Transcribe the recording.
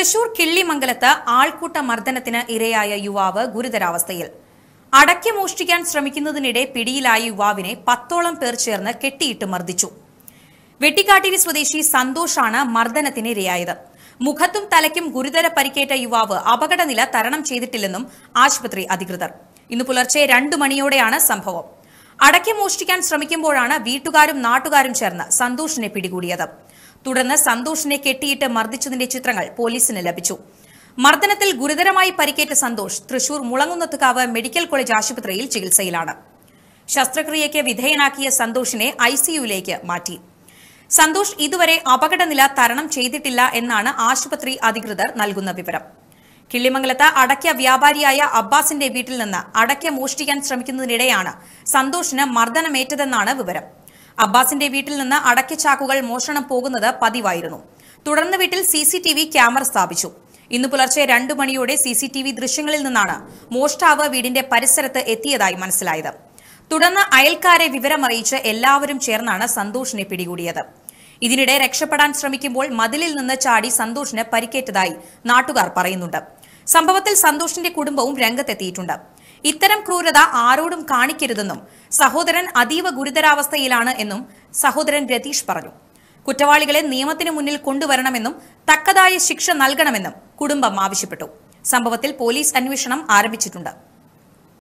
തൃശൂർ കിള്ളിമംഗലത്ത് ആൾക്കൂട്ട മർദ്ദനത്തിന് ഇരയായ യുവാവ് ഗുരുതരാവസ്ഥയിൽ അടക്കി മോഷ്ടിക്കാൻ ശ്രമിക്കുന്നതിനിടെ പിടിയിലായ യുവാവിനെ പത്തോളം പേർ ചേർന്ന് കെട്ടിയിട്ട് മർദ്ദിച്ചു വെട്ടിക്കാട്ടിരി സ്വദേശി സന്തോഷാണ് മർദ്ദനത്തിന് ഇരയായത് മുഖത്തും തലയ്ക്കും ഗുരുതര പരിക്കേറ്റ യുവാവ് അപകടനില തരണം ചെയ്തിട്ടില്ലെന്നും ആശുപത്രി അധികൃതർ ഇന്ന് പുലർച്ചെ രണ്ടു മണിയോടെയാണ് സംഭവം അടക്കി മോഷ്ടിക്കാൻ ശ്രമിക്കുമ്പോഴാണ് വീട്ടുകാരും നാട്ടുകാരും ചേർന്ന് സന്തോഷിനെ പിടികൂടിയത് തുടർന്ന് സന്തോഷിനെ കെട്ടിയിട്ട് മർദ്ദിച്ചതിന്റെ ചിത്രങ്ങൾ പോലീസിന് ലഭിച്ചു മർദ്ദനത്തിൽ ഗുരുതരമായി പരിക്കേറ്റ സന്തോഷ് തൃശൂർ മുളങ്ങുന്നത്തുകാവ് മെഡിക്കൽ കോളേജ് ആശുപത്രിയിൽ ചികിത്സയിലാണ് ശസ്ത്രക്രിയയ്ക്ക് വിധേയനാക്കിയ സന്തോഷിനെ ഐസിയുയിലേക്ക് മാറ്റി സന്തോഷ് ഇതുവരെ അപകടനില തരണം ചെയ്തിട്ടില്ല എന്നാണ് ആശുപത്രി അധികൃതർ നൽകുന്ന വിവരം കിള്ളിമംഗലത്ത് അടയ്ക്ക വ്യാപാരിയായ അബ്ബാസിന്റെ വീട്ടിൽ നിന്ന് അടയ്ക്ക മോഷ്ടിക്കാൻ ശ്രമിക്കുന്നതിനിടെയാണ് സന്തോഷിന് മർദ്ദനമേറ്റതെന്നാണ് വിവരം അബ്ബാസിന്റെ വീട്ടിൽ നിന്ന് ചാക്കുകൾ മോഷണം പോകുന്നത് പതിവായിരുന്നു തുടർന്ന് വീട്ടിൽ C C T V camera സ്ഥാപിച്ചു ഇന്ന് പുലർച്ചെ രണ്ടു മണിയോടെ സി സി ടി വി ദൃശ്യങ്ങളിൽ നിന്നാണ് മോഷ്ടാവ് വീടിന്റെ പരിസരത്ത് എത്തിയതായി മനസ്സിലായത് തുടർന്ന് അയൽക്കാരെ വിവരമറിയിച്ച് എല്ലാവരും ചേർന്നാണ് സന്തോഷിനെ പിടികൂടിയത് ഇതിനിടെ രക്ഷപ്പെടാൻ ശ്രമിക്കുമ്പോൾ മതിലിൽ നിന്ന് ചാടി സന്തോഷിന് പരിക്കേറ്റതായി നാട്ടുകാർ പറയുന്നുണ്ട് സംഭവത്തിൽ സന്തോഷിന്റെ കുടുംബവും രംഗത്തെത്തിയിട്ടുണ്ട് ഇത്തരം ക്രൂരത ആരോടും കാണിക്കരുതെന്നും സഹോദരൻ അതീവ ഗുരുതരാവസ്ഥയിലാണ് എന്നും സഹോദരൻ രതീഷ് പറഞ്ഞു കുറ്റവാളികളെ നിയമത്തിന് മുന്നിൽ കൊണ്ടുവരണമെന്നും തക്കതായ ശിക്ഷ നൽകണമെന്നും കുടുംബം ആവശ്യപ്പെട്ടു സംഭവത്തിൽ പോലീസ് അന്വേഷണം ആരംഭിച്ചിട്ടുണ്ട്